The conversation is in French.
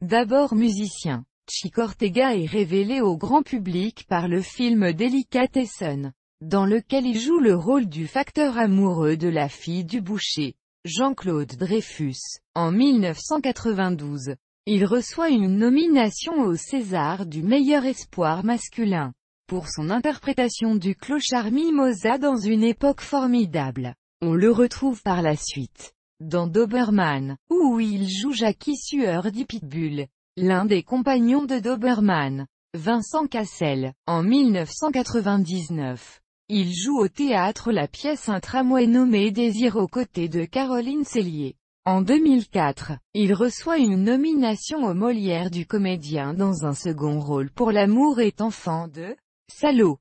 D'abord musicien, Chico Ortega est révélé au grand public par le film Delicatessen, dans lequel il joue le rôle du facteur amoureux de la fille du boucher, Jean-Claude Dreyfus. En 1992, il reçoit une nomination au César du meilleur espoir masculin, pour son interprétation du clochard Mimosa dans une époque formidable. On le retrouve par la suite dans Doberman, où il joue Jackie sueur dit Pitbull, l'un des compagnons de Doberman. Vincent Cassel, en 1999. Il joue au théâtre la pièce Un tramway nommé Désir aux côtés de Caroline Cellier. En 2004, il reçoit une nomination au Molière du comédien dans un second rôle pour L'amour est enfant de Salo.